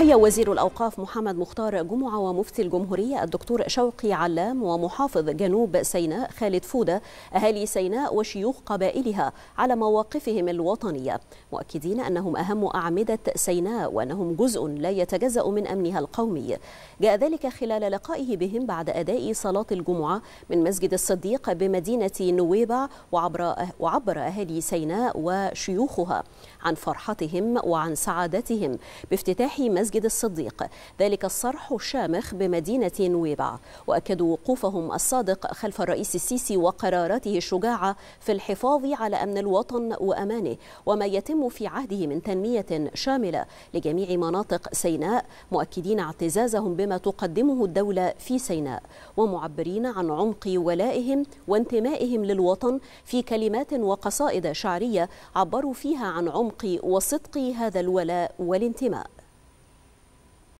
حيا وزير الأوقاف محمد مختار جمعة ومفتي الجمهورية الدكتور شوقي علام ومحافظ جنوب سيناء خالد فودة أهالي سيناء وشيوخ قبائلها على مواقفهم الوطنية مؤكدين أنهم أهم أعمدة سيناء وأنهم جزء لا يتجزأ من أمنها القومي جاء ذلك خلال لقائه بهم بعد أداء صلاة الجمعة من مسجد الصديق بمدينة نويبع وعبر, أه-، وعبر أهالي سيناء وشيوخها عن فرحتهم وعن سعادتهم بافتتاح مسجد مسجد الصديق ذلك الصرح الشامخ بمدينة نويبع وأكدوا وقوفهم الصادق خلف الرئيس السيسي وقراراته الشجاعة في الحفاظ على أمن الوطن وأمانه وما يتم في عهده من تنمية شاملة لجميع مناطق سيناء مؤكدين اعتزازهم بما تقدمه الدولة في سيناء ومعبرين عن عمق ولائهم وانتمائهم للوطن في كلمات وقصائد شعرية عبروا فيها عن عمق وصدق هذا الولاء والانتماء